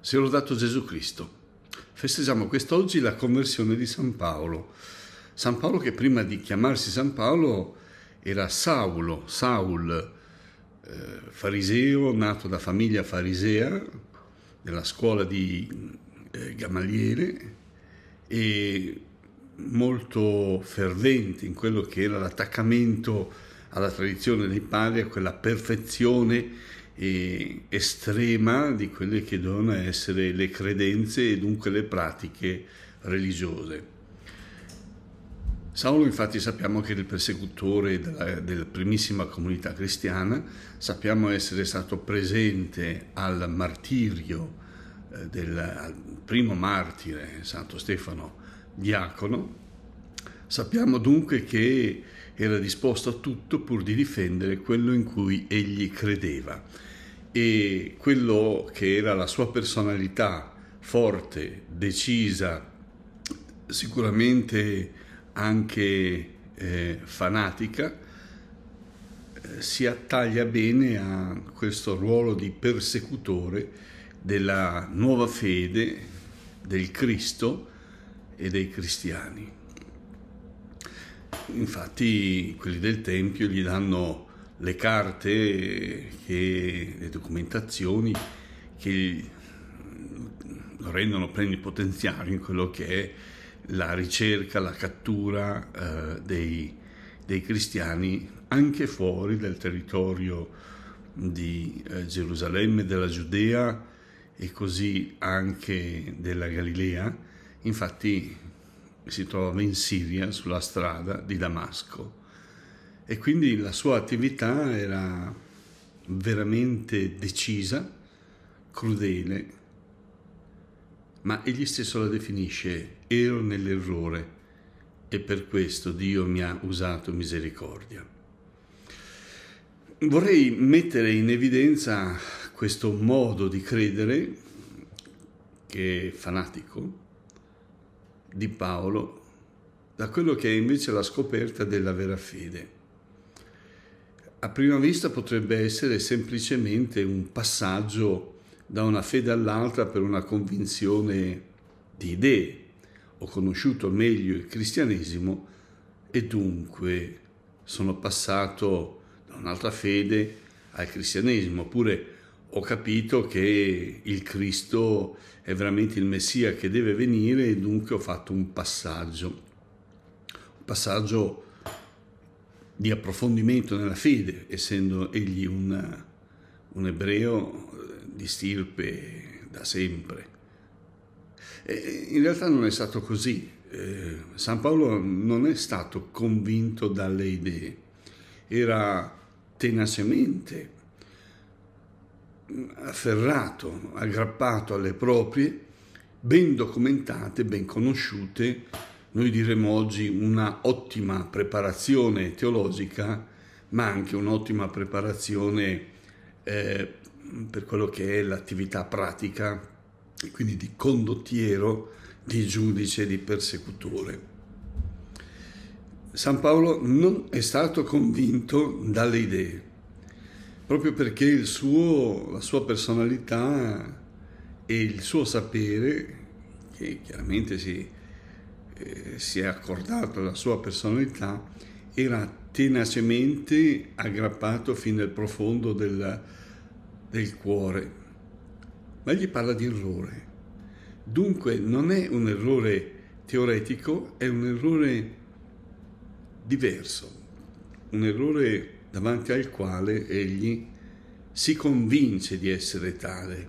se l'ho dato Gesù Cristo. Festeggiamo quest'oggi la conversione di San Paolo. San Paolo che prima di chiamarsi San Paolo era Saulo, Saul, eh, fariseo, nato da famiglia farisea, della scuola di eh, Gamaliele e molto fervente in quello che era l'attaccamento alla tradizione dei padri, a quella perfezione e estrema di quelle che devono essere le credenze e dunque le pratiche religiose. Saulo infatti sappiamo che era il persecutore della, della primissima comunità cristiana, sappiamo essere stato presente al martirio eh, del al primo martire, eh, Santo Stefano Diacono, sappiamo dunque che era disposto a tutto pur di difendere quello in cui egli credeva e quello che era la sua personalità forte, decisa, sicuramente anche eh, fanatica, eh, si attaglia bene a questo ruolo di persecutore della nuova fede, del Cristo e dei cristiani. Infatti quelli del Tempio gli danno le carte e le documentazioni che lo rendono plenipotenziario in quello che è la ricerca, la cattura eh, dei, dei, cristiani anche fuori del territorio di eh, Gerusalemme, della Giudea e così anche della Galilea. Infatti si trovava in Siria sulla strada di Damasco e quindi la sua attività era veramente decisa, crudele, ma egli stesso la definisce ero nell'errore e per questo Dio mi ha usato misericordia. Vorrei mettere in evidenza questo modo di credere che è fanatico di Paolo da quello che è invece la scoperta della vera fede a prima vista potrebbe essere semplicemente un passaggio da una fede all'altra per una convinzione di idee. Ho conosciuto meglio il cristianesimo e dunque sono passato da un'altra fede al cristianesimo, oppure ho capito che il Cristo è veramente il Messia che deve venire e dunque ho fatto un passaggio, un passaggio di approfondimento nella fede, essendo egli una, un ebreo eh, di stirpe da sempre. E in realtà non è stato così. Eh, San Paolo non è stato convinto dalle idee, era tenacemente mm, afferrato, aggrappato alle proprie, ben documentate, ben conosciute noi diremmo oggi una ottima preparazione teologica, ma anche un'ottima preparazione eh, per quello che è l'attività pratica, quindi di condottiero, di giudice, di persecutore. San Paolo non è stato convinto dalle idee, proprio perché suo, la sua personalità e il suo sapere, che chiaramente si eh, si è accordato alla sua personalità era tenacemente aggrappato fin nel profondo del, del cuore. Ma gli parla di errore. Dunque non è un errore teoretico, è un errore diverso, un errore davanti al quale egli si convince di essere tale.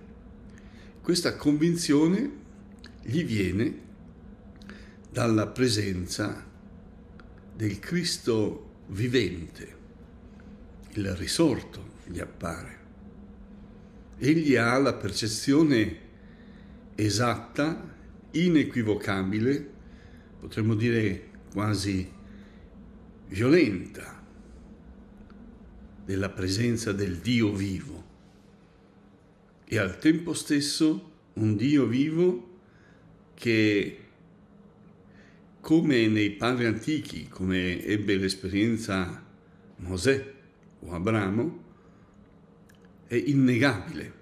Questa convinzione gli viene dalla presenza del Cristo vivente, il risorto gli appare. Egli ha la percezione esatta, inequivocabile, potremmo dire quasi violenta, della presenza del Dio vivo e al tempo stesso un Dio vivo che come nei padri antichi, come ebbe l'esperienza Mosè o Abramo, è innegabile,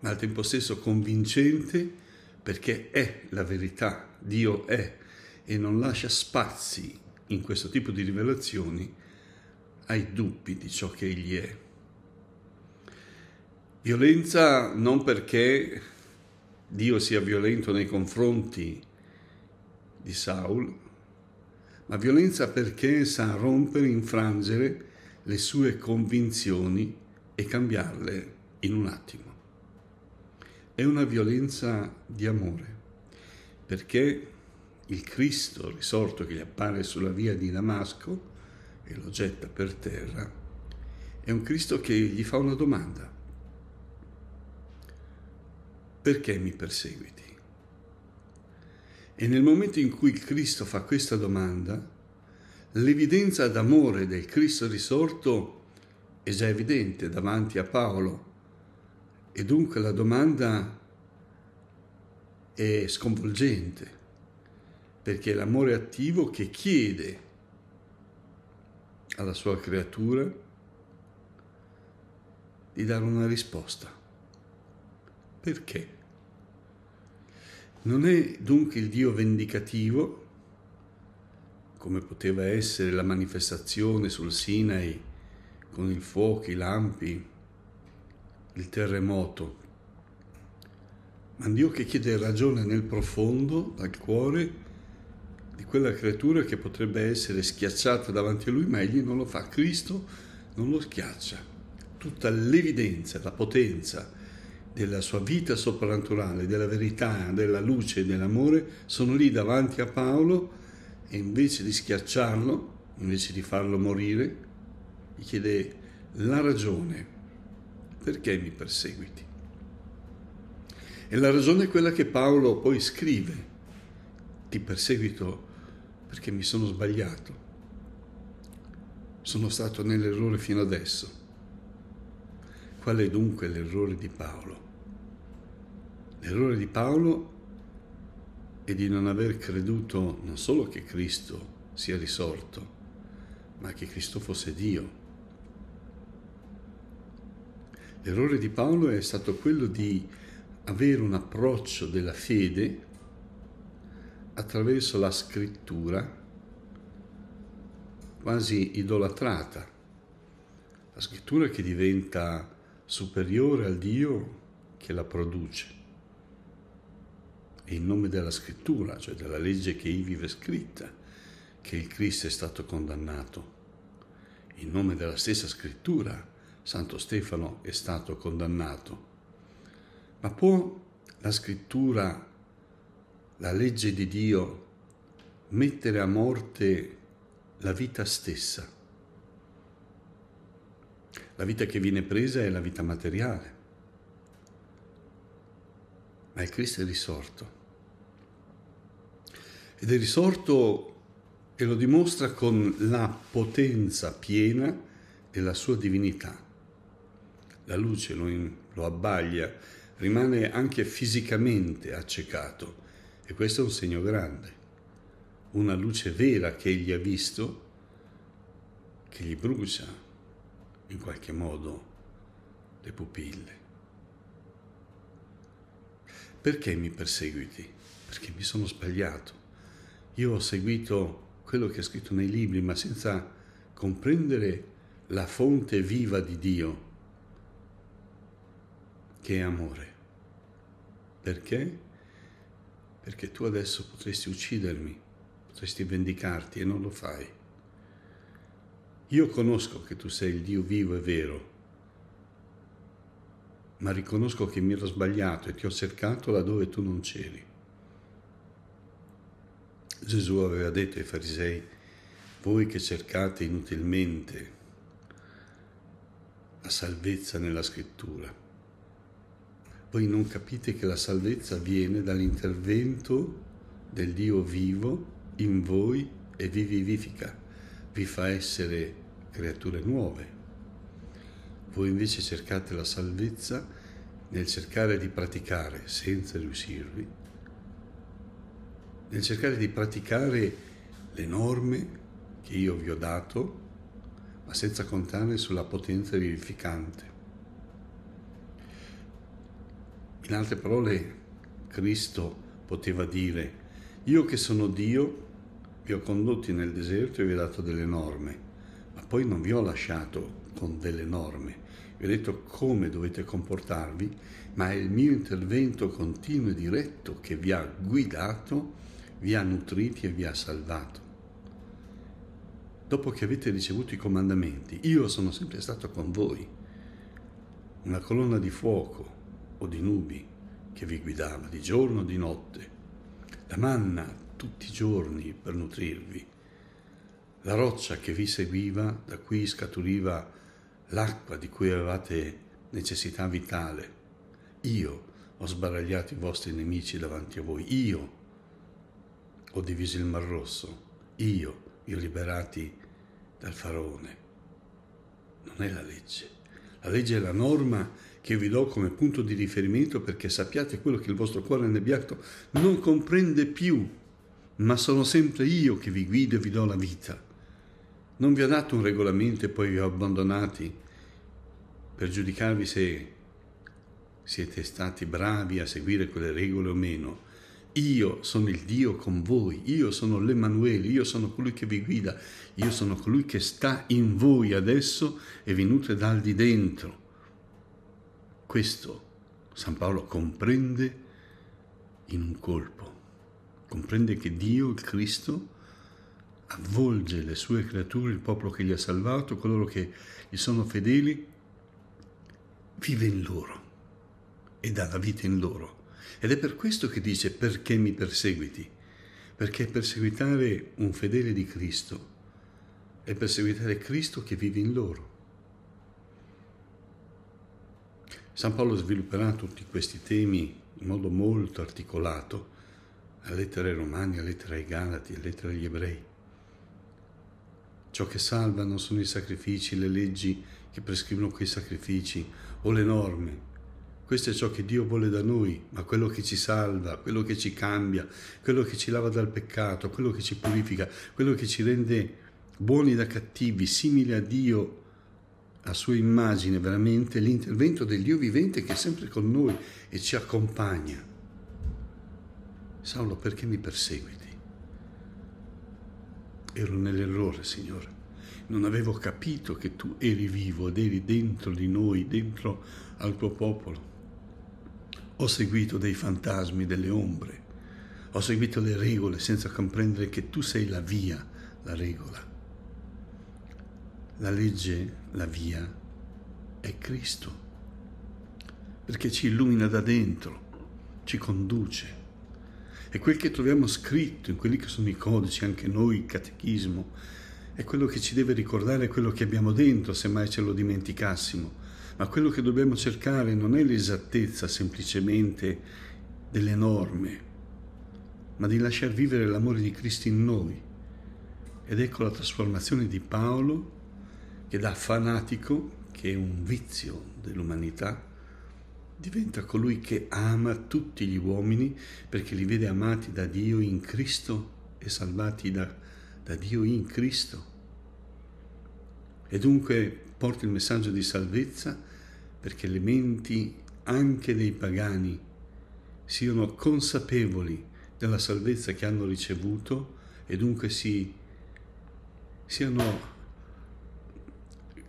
ma al tempo stesso convincente perché è la verità, Dio è e non lascia spazi in questo tipo di rivelazioni ai dubbi di ciò che egli è. Violenza non perché Dio sia violento nei confronti di Saul, ma violenza perché sa rompere, infrangere le sue convinzioni e cambiarle in un attimo. È una violenza di amore, perché il Cristo risorto che gli appare sulla via di Damasco e lo getta per terra, è un Cristo che gli fa una domanda perché mi perseguiti? E nel momento in cui Cristo fa questa domanda, l'evidenza d'amore del Cristo risorto è già evidente davanti a Paolo e dunque la domanda è sconvolgente perché è l'amore attivo che chiede alla sua creatura di dare una risposta. Perché? Non è dunque il Dio vendicativo, come poteva essere la manifestazione sul Sinai con il fuoco, i lampi, il terremoto, ma un Dio che chiede ragione nel profondo, dal cuore, di quella creatura che potrebbe essere schiacciata davanti a lui, ma egli non lo fa. Cristo non lo schiaccia. Tutta l'evidenza, la potenza, della sua vita soprannaturale, della verità, della luce, dell'amore, sono lì davanti a Paolo e invece di schiacciarlo, invece di farlo morire, gli chiede la ragione, perché mi perseguiti? E la ragione è quella che Paolo poi scrive, ti perseguito perché mi sono sbagliato, sono stato nell'errore fino adesso. Qual è dunque l'errore di Paolo? L'errore di Paolo è di non aver creduto non solo che Cristo sia risorto, ma che Cristo fosse Dio. L'errore di Paolo è stato quello di avere un approccio della fede attraverso la scrittura quasi idolatrata, la scrittura che diventa superiore al Dio che la produce è il nome della scrittura, cioè della legge che ivi vive scritta, che il Cristo è stato condannato. In nome della stessa scrittura Santo Stefano è stato condannato. Ma può la scrittura, la legge di Dio, mettere a morte la vita stessa? La vita che viene presa è la vita materiale, ma il Cristo è risorto ed è risorto e lo dimostra con la potenza piena della sua divinità. La luce lo, in, lo abbaglia, rimane anche fisicamente accecato e questo è un segno grande. Una luce vera che egli ha visto, che gli brucia in qualche modo le pupille. Perché mi perseguiti? Perché mi sono sbagliato io ho seguito quello che è scritto nei libri, ma senza comprendere la fonte viva di Dio, che è amore. Perché? Perché tu adesso potresti uccidermi, potresti vendicarti e non lo fai. Io conosco che tu sei il Dio vivo e vero, ma riconosco che mi ero sbagliato e ti ho cercato laddove tu non c'eri. Gesù aveva detto ai farisei, voi che cercate inutilmente la salvezza nella scrittura, voi non capite che la salvezza viene dall'intervento del Dio vivo in voi e vi vivifica, vi fa essere creature nuove. Voi invece cercate la salvezza nel cercare di praticare senza riuscirvi nel cercare di praticare le norme che io vi ho dato, ma senza contare sulla potenza vivificante. In altre parole, Cristo poteva dire, io che sono Dio, vi ho condotti nel deserto e vi ho dato delle norme, ma poi non vi ho lasciato con delle norme, vi ho detto come dovete comportarvi, ma è il mio intervento continuo e diretto che vi ha guidato vi ha nutriti e vi ha salvato. Dopo che avete ricevuto i comandamenti, io sono sempre stato con voi, una colonna di fuoco o di nubi che vi guidava di giorno o di notte, la manna tutti i giorni per nutrirvi, la roccia che vi seguiva, da cui scaturiva l'acqua di cui avevate necessità vitale. Io ho sbaragliato i vostri nemici davanti a voi, io ho ho diviso il Mar Rosso, io i liberati dal faraone. Non è la legge. La legge è la norma che vi do come punto di riferimento perché sappiate quello che il vostro cuore nebbiato non comprende più, ma sono sempre io che vi guido e vi do la vita. Non vi ha dato un regolamento e poi vi ho abbandonati per giudicarvi se siete stati bravi a seguire quelle regole o meno io sono il Dio con voi, io sono l'Emanuele, io sono colui che vi guida, io sono colui che sta in voi adesso e vi nutre dal di dentro. Questo San Paolo comprende in un colpo, comprende che Dio, il Cristo, avvolge le sue creature, il popolo che gli ha salvato, coloro che gli sono fedeli, vive in loro e dà la vita in loro ed è per questo che dice perché mi perseguiti, perché perseguitare un fedele di Cristo è perseguitare Cristo che vive in loro. San Paolo svilupperà tutti questi temi in modo molto articolato, a lettere ai Romani, a lettere ai Galati, a lettere agli Ebrei. Ciò che salva non sono i sacrifici, le leggi che prescrivono quei sacrifici o le norme questo è ciò che Dio vuole da noi, ma quello che ci salva, quello che ci cambia, quello che ci lava dal peccato, quello che ci purifica, quello che ci rende buoni da cattivi, simili a Dio, a sua immagine, veramente l'intervento del Dio vivente che è sempre con noi e ci accompagna. Saulo, perché mi perseguiti? Ero nell'errore, Signore. Non avevo capito che tu eri vivo ed eri dentro di noi, dentro al tuo popolo. Ho seguito dei fantasmi, delle ombre. Ho seguito le regole senza comprendere che tu sei la via, la regola. La legge, la via, è Cristo, perché ci illumina da dentro, ci conduce. E quel che troviamo scritto in quelli che sono i codici, anche noi, il catechismo, è quello che ci deve ricordare quello che abbiamo dentro, se mai ce lo dimenticassimo ma quello che dobbiamo cercare non è l'esattezza semplicemente delle norme, ma di lasciar vivere l'amore di Cristo in noi. Ed ecco la trasformazione di Paolo che da fanatico, che è un vizio dell'umanità, diventa colui che ama tutti gli uomini perché li vede amati da Dio in Cristo e salvati da, da Dio in Cristo. E dunque porta il messaggio di salvezza perché le menti anche dei pagani siano consapevoli della salvezza che hanno ricevuto e dunque si, siano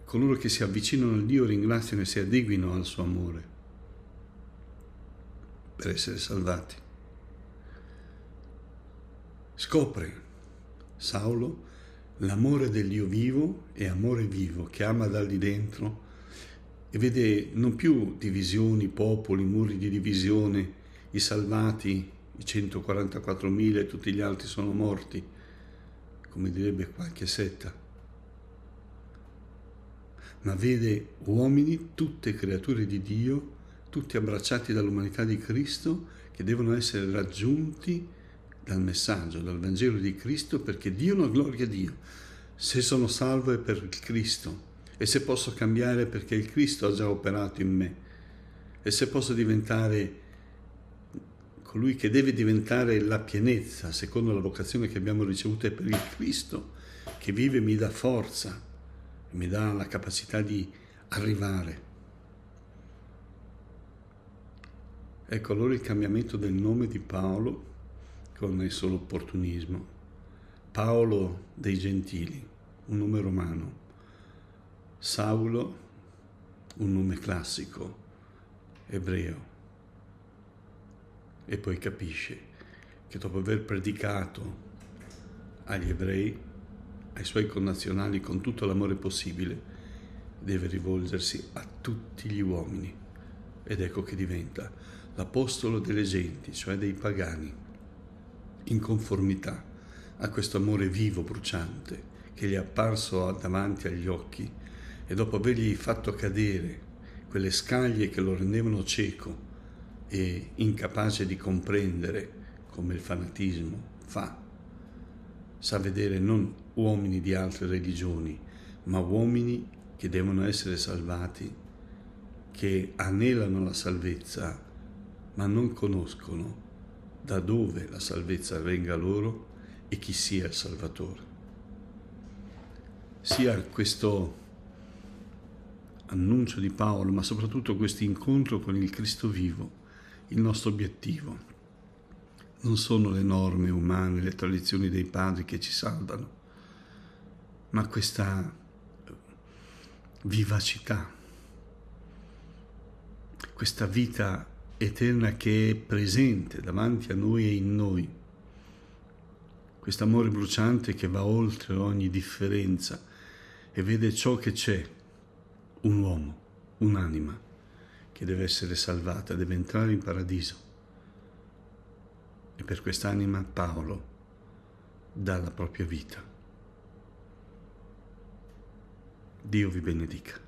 coloro che si avvicinano a Dio ringraziano e si adeguino al suo amore per essere salvati. Scopre Saulo l'amore del Dio vivo e amore vivo che ama da lì dentro e vede non più divisioni, popoli, muri di divisione, i salvati, i 144.000 e tutti gli altri sono morti, come direbbe qualche setta, ma vede uomini, tutte creature di Dio, tutti abbracciati dall'umanità di Cristo, che devono essere raggiunti dal messaggio, dal Vangelo di Cristo, perché Dio è una gloria a Dio. Se sono salvo è per Cristo, e se posso cambiare perché il Cristo ha già operato in me e se posso diventare colui che deve diventare la pienezza secondo la vocazione che abbiamo ricevuto è per il Cristo che vive e mi dà forza mi dà la capacità di arrivare ecco allora il cambiamento del nome di Paolo con il solo opportunismo Paolo dei Gentili un nome romano Saulo, un nome classico ebreo, e poi capisce che dopo aver predicato agli ebrei, ai suoi connazionali con tutto l'amore possibile, deve rivolgersi a tutti gli uomini. Ed ecco che diventa l'apostolo delle genti, cioè dei pagani, in conformità a questo amore vivo, bruciante, che gli è apparso davanti agli occhi e dopo avergli fatto cadere quelle scaglie che lo rendevano cieco e incapace di comprendere come il fanatismo fa, sa vedere non uomini di altre religioni, ma uomini che devono essere salvati, che anelano la salvezza, ma non conoscono da dove la salvezza venga loro e chi sia il Salvatore. Sia questo annuncio di Paolo, ma soprattutto questo incontro con il Cristo vivo, il nostro obiettivo. Non sono le norme umane, le tradizioni dei padri che ci salvano, ma questa vivacità, questa vita eterna che è presente davanti a noi e in noi, questo amore bruciante che va oltre ogni differenza e vede ciò che c'è un uomo, un'anima che deve essere salvata, deve entrare in paradiso. E per quest'anima Paolo dà la propria vita. Dio vi benedica.